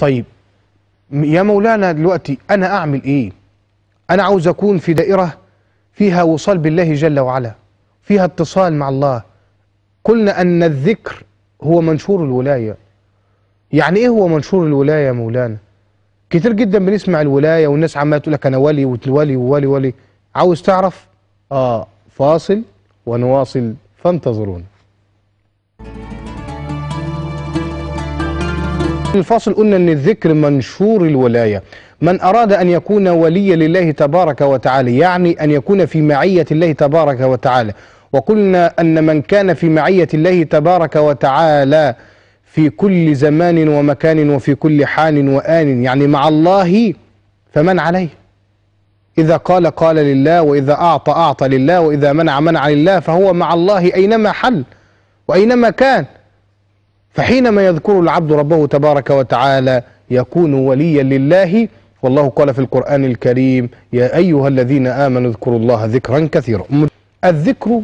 طيب يا مولانا دلوقتي أنا أعمل إيه أنا عاوز أكون في دائرة فيها وصال بالله جل وعلا فيها اتصال مع الله قلنا أن الذكر هو منشور الولاية يعني إيه هو منشور الولاية يا مولانا كتير جدا بنسمع الولاية والناس عمالة تقول لك أنا ولي وتولي وولي ولي عاوز تعرف آه فاصل ونواصل فانتظرونا الفاصل قلنا ان الذكر منشور الولايه من اراد ان يكون وليا لله تبارك وتعالى يعني ان يكون في معيه الله تبارك وتعالى وقلنا ان من كان في معيه الله تبارك وتعالى في كل زمان ومكان وفي كل حال وان يعني مع الله فمن عليه اذا قال قال لله واذا اعطى اعطى لله واذا منع منع لله فهو مع الله اينما حل واينما كان فحينما يذكر العبد ربه تبارك وتعالى يكون وليا لله والله قال في القرآن الكريم يا أيها الذين آمنوا اذكروا الله ذكرا كثيرا الذكر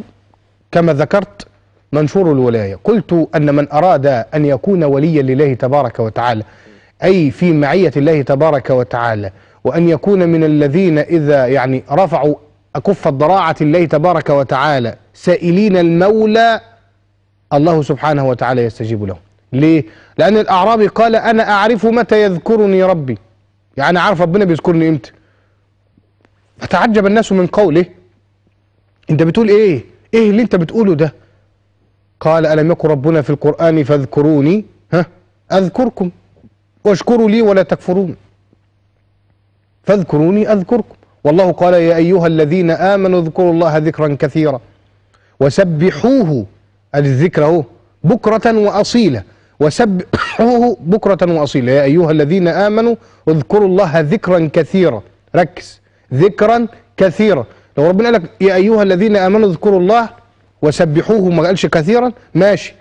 كما ذكرت منشور الولاية قلت أن من أراد أن يكون وليا لله تبارك وتعالى أي في معية الله تبارك وتعالى وأن يكون من الذين إذا يعني رفعوا أكف الضراعة الله تبارك وتعالى سائلين المولى الله سبحانه وتعالى يستجيب لهم ليه لأن الأعرابي قال أنا أعرف متى يذكرني ربي يعني عارف ربنا بيذكرني إمتى فتعجب الناس من قوله أنت بتقول إيه إيه اللي أنت بتقوله ده قال ألم يكن ربنا في القرآن فاذكروني ها أذكركم واشكروا لي ولا تكفرون فاذكروني أذكركم والله قال يا أيها الذين آمنوا اذكروا الله ذكرا كثيرا وسبحوه الذكر أهو بكرة وأصيلة وسبحوه بكرة وأصيلا يا أيها الذين آمنوا اذكروا الله ذكرا كثيرا ركز ذكرا كثيرا لو ربنا قال لك يا أيها الذين آمنوا اذكروا الله وسبحوه ما قالش كثيرا ماشي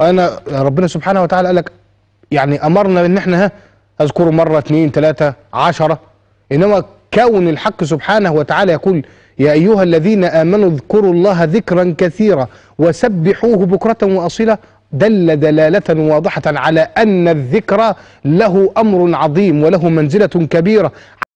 أنا ربنا سبحانه وتعالى قال لك يعني أمرنا إن إحنا ها أذكره مرة اثنين ثلاثة عشرة إنما كون الحق سبحانه وتعالى يقول يا أيها الذين آمنوا اذكروا الله ذكرا كثيرا وسبحوه بكرة وأصيلا دل دلالة واضحة على أن الذكر له أمر عظيم وله منزلة كبيرة